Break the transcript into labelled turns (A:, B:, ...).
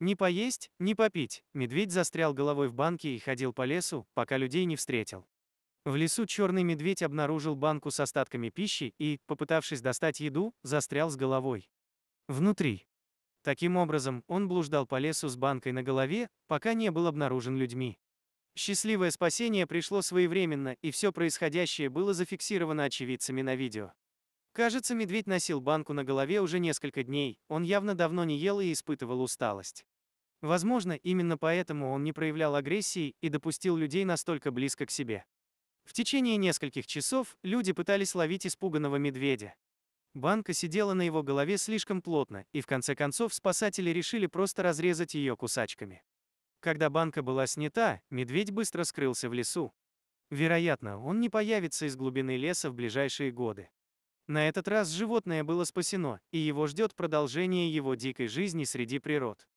A: Не поесть, не попить, медведь застрял головой в банке и ходил по лесу, пока людей не встретил. В лесу черный медведь обнаружил банку с остатками пищи и, попытавшись достать еду, застрял с головой. Внутри. Таким образом, он блуждал по лесу с банкой на голове, пока не был обнаружен людьми. Счастливое спасение пришло своевременно, и все происходящее было зафиксировано очевидцами на видео. Кажется, медведь носил банку на голове уже несколько дней, он явно давно не ел и испытывал усталость. Возможно, именно поэтому он не проявлял агрессии и допустил людей настолько близко к себе. В течение нескольких часов люди пытались ловить испуганного медведя. Банка сидела на его голове слишком плотно, и в конце концов спасатели решили просто разрезать ее кусачками. Когда банка была снята, медведь быстро скрылся в лесу. Вероятно, он не появится из глубины леса в ближайшие годы. На этот раз животное было спасено, и его ждет продолжение его дикой жизни среди природ.